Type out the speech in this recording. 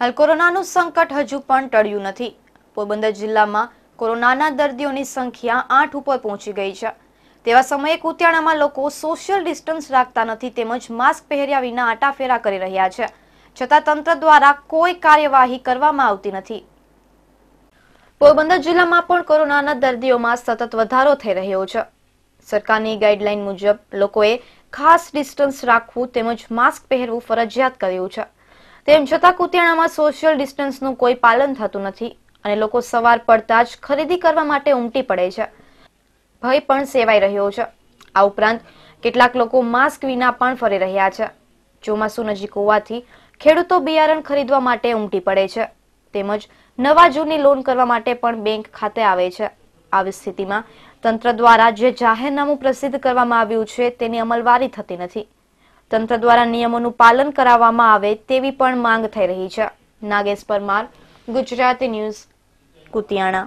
હાલ કોરોનાનું સંકટ હજુ પણ ટળ્યું નથી પોરબંદર જિલ્લામાં કોરોનાના દર્દીઓની સંખ્યા આઠ ઉપર પહોંચી ગઈ છે તેવા સમયે કુતિયાણામાં લોકો સોશિયલ ડિસ્ટન્સ રાખતા નથી તેમજ માસ્ક પહેર્યા વિના આટાફેરા કરી રહ્યા છે છતાં તંત્ર દ્વારા કોઈ કાર્યવાહી કરવામાં આવતી નથી પોરબંદર જિલ્લામાં પણ કોરોનાના દર્દીઓમાં સતત વધારો થઈ રહ્યો છે સરકારની ગાઈડલાઈન મુજબ લોકોએ ખાસ ડિસ્ટન્સ રાખવું તેમજ માસ્ક પહેરવું ફરજિયાત કર્યું છે તેમ છતાં કુતિયાણામાં સોશિયલ ડિસ્ટન્સનું કોઈ પાલન થતું નથી અને લોકો સવાર પડતા જ ખરીદી કરવા માટે ઉમટી પડે છે ભય પણ સેવાઈ રહ્યો છે આ ઉપરાંત કેટલાક લોકો માસ્ક વિના પણ ફરી રહ્યા છે ચોમાસુ નજીક હોવાથી ખેડૂતો બિયારણ ખરીદવા માટે ઉમટી પડે છે તેમજ નવા જૂની લોન કરવા માટે પણ બેંક ખાતે આવે છે આવી સ્થિતિમાં તંત્ર દ્વારા જે જાહેરનામું પ્રસિદ્ધ કરવામાં આવ્યું છે તેની અમલવારી થતી નથી તંત્ર દ્વારા નિયમોનું પાલન કરાવવામાં આવે તેવી પણ માંગ થઈ રહી છે નાગેશ પરમાર ગુજરાતી ન્યૂઝ કુતિયાણા